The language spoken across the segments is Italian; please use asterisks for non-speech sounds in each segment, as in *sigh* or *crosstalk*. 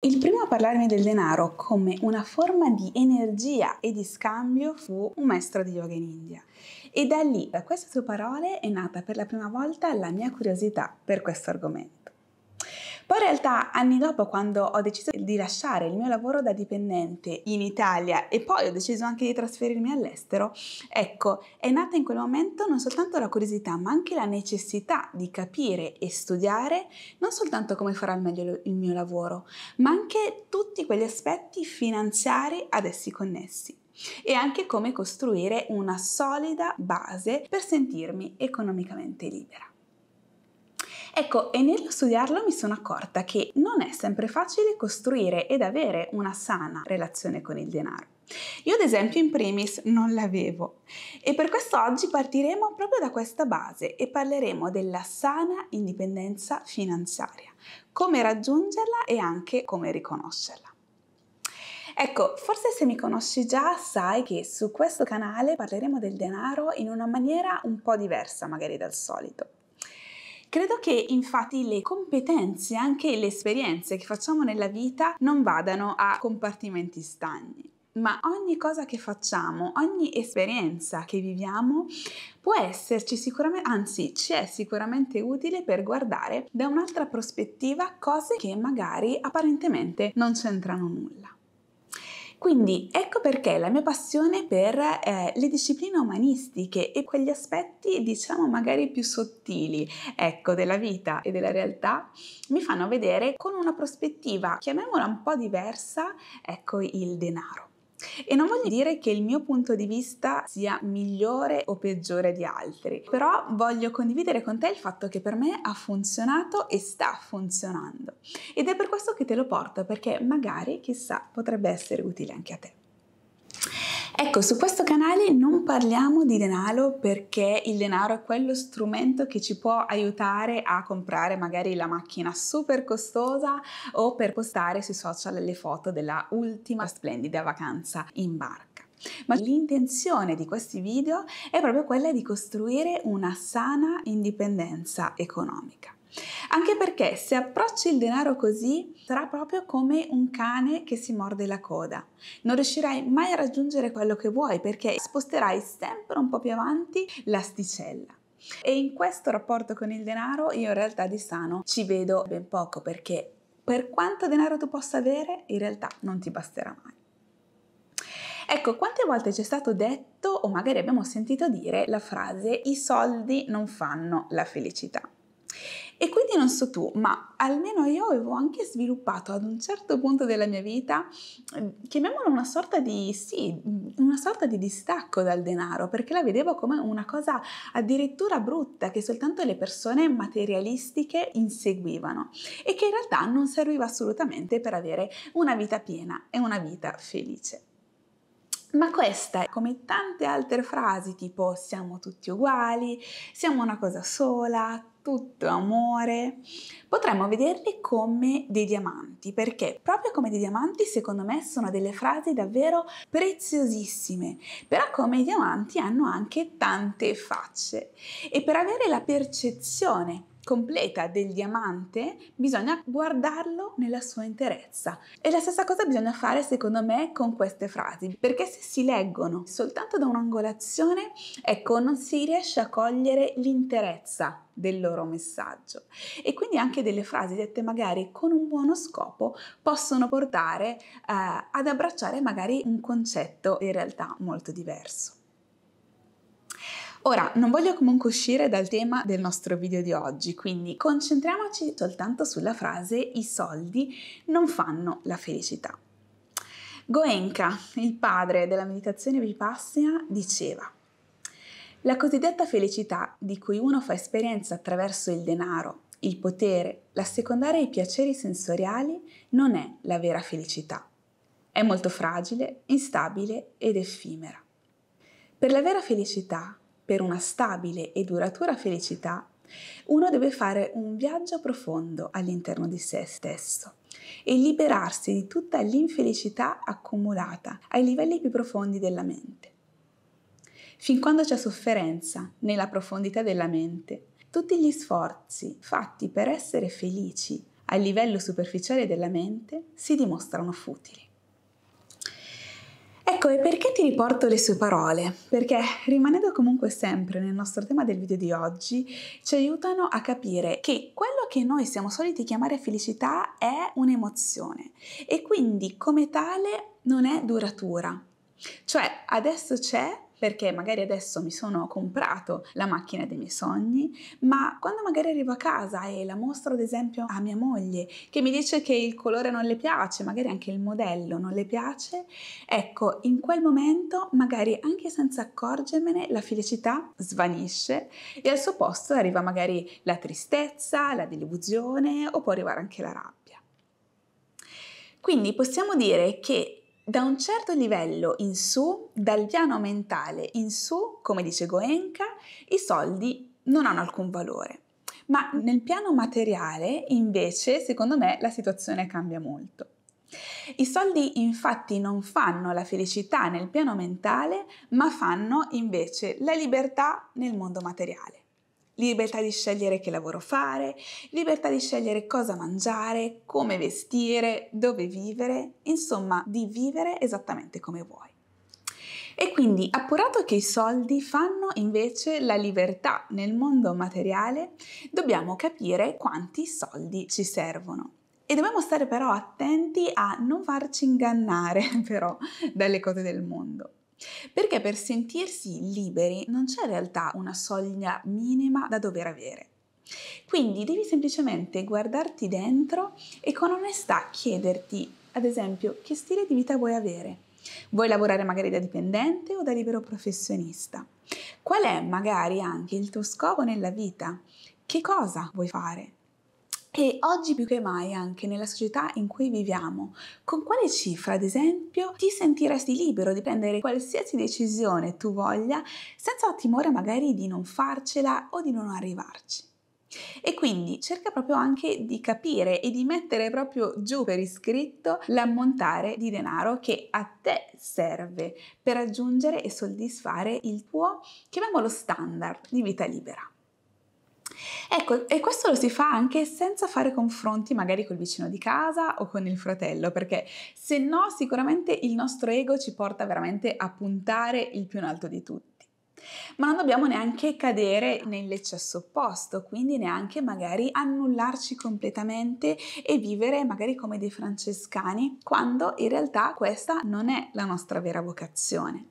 Il primo a parlarmi del denaro come una forma di energia e di scambio fu un maestro di yoga in India. E da lì, da queste sue parole, è nata per la prima volta la mia curiosità per questo argomento. Poi in realtà anni dopo quando ho deciso di lasciare il mio lavoro da dipendente in Italia e poi ho deciso anche di trasferirmi all'estero, ecco, è nata in quel momento non soltanto la curiosità ma anche la necessità di capire e studiare non soltanto come farà al meglio il mio lavoro, ma anche tutti quegli aspetti finanziari ad essi connessi e anche come costruire una solida base per sentirmi economicamente libera. Ecco, e nello studiarlo mi sono accorta che non è sempre facile costruire ed avere una sana relazione con il denaro. Io ad esempio in primis non l'avevo e per questo oggi partiremo proprio da questa base e parleremo della sana indipendenza finanziaria, come raggiungerla e anche come riconoscerla. Ecco, forse se mi conosci già sai che su questo canale parleremo del denaro in una maniera un po' diversa magari dal solito. Credo che infatti le competenze, anche le esperienze che facciamo nella vita non vadano a compartimenti stagni ma ogni cosa che facciamo, ogni esperienza che viviamo può esserci sicuramente, anzi ci è sicuramente utile per guardare da un'altra prospettiva cose che magari apparentemente non c'entrano nulla. Quindi ecco perché la mia passione per eh, le discipline umanistiche e quegli aspetti diciamo magari più sottili ecco, della vita e della realtà mi fanno vedere con una prospettiva, chiamiamola un po' diversa, ecco il denaro. E non voglio dire che il mio punto di vista sia migliore o peggiore di altri, però voglio condividere con te il fatto che per me ha funzionato e sta funzionando. Ed è per questo che te lo porto, perché magari, chissà, potrebbe essere utile anche a te. Ecco, su questo canale non parliamo di denaro perché il denaro è quello strumento che ci può aiutare a comprare magari la macchina super costosa o per postare sui social le foto della ultima splendida vacanza in barca. Ma l'intenzione di questi video è proprio quella di costruire una sana indipendenza economica. Anche perché se approcci il denaro così, sarà proprio come un cane che si morde la coda. Non riuscirai mai a raggiungere quello che vuoi perché sposterai sempre un po' più avanti l'asticella. E in questo rapporto con il denaro io in realtà di sano ci vedo ben poco perché per quanto denaro tu possa avere in realtà non ti basterà mai. Ecco, quante volte ci è stato detto o magari abbiamo sentito dire la frase i soldi non fanno la felicità. E quindi non so tu, ma almeno io avevo anche sviluppato ad un certo punto della mia vita, ehm, chiamiamolo una sorta di, sì, una sorta di distacco dal denaro, perché la vedevo come una cosa addirittura brutta che soltanto le persone materialistiche inseguivano e che in realtà non serviva assolutamente per avere una vita piena e una vita felice. Ma questa, come tante altre frasi tipo siamo tutti uguali, siamo una cosa sola, tutto amore, potremmo vederli come dei diamanti, perché proprio come dei diamanti secondo me sono delle frasi davvero preziosissime, però come i diamanti hanno anche tante facce e per avere la percezione completa del diamante, bisogna guardarlo nella sua interezza. E la stessa cosa bisogna fare secondo me con queste frasi, perché se si leggono soltanto da un'angolazione, ecco, non si riesce a cogliere l'interezza del loro messaggio. E quindi anche delle frasi dette magari con un buono scopo possono portare eh, ad abbracciare magari un concetto in realtà molto diverso. Ora, non voglio comunque uscire dal tema del nostro video di oggi, quindi concentriamoci soltanto sulla frase i soldi non fanno la felicità. Goenka, il padre della meditazione vipassana, diceva la cosiddetta felicità di cui uno fa esperienza attraverso il denaro, il potere, la secondaria e i piaceri sensoriali non è la vera felicità. È molto fragile, instabile ed effimera. Per la vera felicità per una stabile e duratura felicità, uno deve fare un viaggio profondo all'interno di se stesso e liberarsi di tutta l'infelicità accumulata ai livelli più profondi della mente. Fin quando c'è sofferenza nella profondità della mente, tutti gli sforzi fatti per essere felici a livello superficiale della mente si dimostrano futili. Ecco, e perché ti riporto le sue parole? Perché rimanendo comunque sempre nel nostro tema del video di oggi, ci aiutano a capire che quello che noi siamo soliti chiamare felicità è un'emozione e quindi come tale non è duratura. Cioè, adesso c'è, perché magari adesso mi sono comprato la macchina dei miei sogni, ma quando magari arrivo a casa e la mostro ad esempio a mia moglie che mi dice che il colore non le piace, magari anche il modello non le piace, ecco, in quel momento magari anche senza accorgermene la felicità svanisce e al suo posto arriva magari la tristezza, la delusione o può arrivare anche la rabbia. Quindi possiamo dire che da un certo livello in su, dal piano mentale in su, come dice Goenka, i soldi non hanno alcun valore. Ma nel piano materiale, invece, secondo me la situazione cambia molto. I soldi infatti non fanno la felicità nel piano mentale, ma fanno invece la libertà nel mondo materiale libertà di scegliere che lavoro fare, libertà di scegliere cosa mangiare, come vestire, dove vivere, insomma di vivere esattamente come vuoi. E quindi, appurato che i soldi fanno invece la libertà nel mondo materiale, dobbiamo capire quanti soldi ci servono. E dobbiamo stare però attenti a non farci ingannare *laughs* però dalle cose del mondo perché per sentirsi liberi non c'è in realtà una soglia minima da dover avere. Quindi devi semplicemente guardarti dentro e con onestà chiederti, ad esempio, che stile di vita vuoi avere. Vuoi lavorare magari da dipendente o da libero professionista? Qual è magari anche il tuo scopo nella vita? Che cosa vuoi fare? E oggi più che mai, anche nella società in cui viviamo, con quale cifra, ad esempio, ti sentiresti libero di prendere qualsiasi decisione tu voglia, senza timore magari di non farcela o di non arrivarci? E quindi cerca proprio anche di capire e di mettere proprio giù per iscritto l'ammontare di denaro che a te serve per raggiungere e soddisfare il tuo, chiamiamolo standard di vita libera. Ecco, e questo lo si fa anche senza fare confronti magari col vicino di casa o con il fratello, perché se no sicuramente il nostro ego ci porta veramente a puntare il più in alto di tutti. Ma non dobbiamo neanche cadere nell'eccesso opposto, quindi neanche magari annullarci completamente e vivere magari come dei francescani, quando in realtà questa non è la nostra vera vocazione.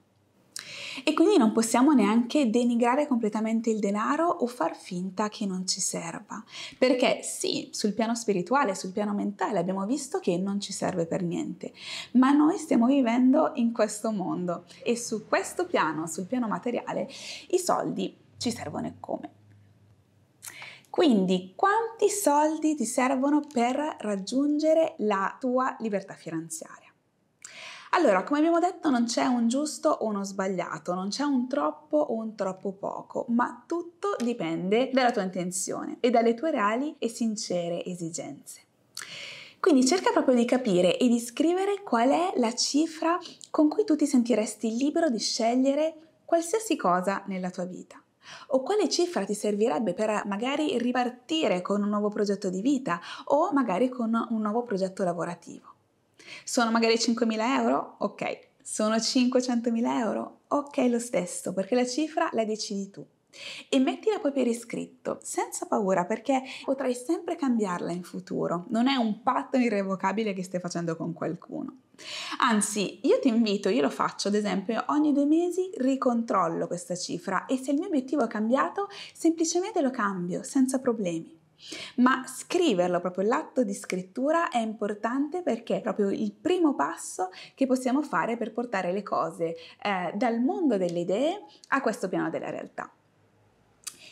E quindi non possiamo neanche denigrare completamente il denaro o far finta che non ci serva. Perché sì, sul piano spirituale, sul piano mentale abbiamo visto che non ci serve per niente, ma noi stiamo vivendo in questo mondo e su questo piano, sul piano materiale, i soldi ci servono e come. Quindi quanti soldi ti servono per raggiungere la tua libertà finanziaria? Allora, come abbiamo detto, non c'è un giusto o uno sbagliato, non c'è un troppo o un troppo poco, ma tutto dipende dalla tua intenzione e dalle tue reali e sincere esigenze. Quindi cerca proprio di capire e di scrivere qual è la cifra con cui tu ti sentiresti libero di scegliere qualsiasi cosa nella tua vita. O quale cifra ti servirebbe per eh, magari ripartire con un nuovo progetto di vita o magari con un nuovo progetto lavorativo. Sono magari 5.000 euro? Ok. Sono 500.000 euro? Ok lo stesso, perché la cifra la decidi tu. E mettila poi per iscritto, senza paura, perché potrai sempre cambiarla in futuro. Non è un patto irrevocabile che stai facendo con qualcuno. Anzi, io ti invito, io lo faccio ad esempio, ogni due mesi ricontrollo questa cifra e se il mio obiettivo è cambiato, semplicemente lo cambio senza problemi ma scriverlo, proprio l'atto di scrittura è importante perché è proprio il primo passo che possiamo fare per portare le cose eh, dal mondo delle idee a questo piano della realtà.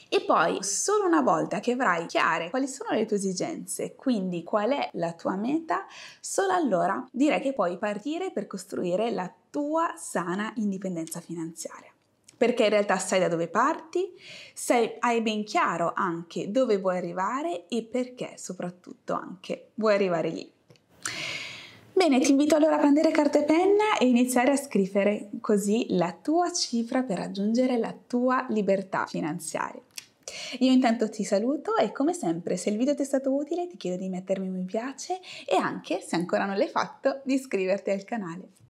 E poi, solo una volta che avrai chiare quali sono le tue esigenze, quindi qual è la tua meta, solo allora direi che puoi partire per costruire la tua sana indipendenza finanziaria perché in realtà sai da dove parti, sei, hai ben chiaro anche dove vuoi arrivare e perché soprattutto anche vuoi arrivare lì. Bene, ti invito allora a prendere carta e penna e iniziare a scrivere così la tua cifra per raggiungere la tua libertà finanziaria. Io intanto ti saluto e come sempre se il video ti è stato utile ti chiedo di mettermi un mi piace e anche se ancora non l'hai fatto di iscriverti al canale.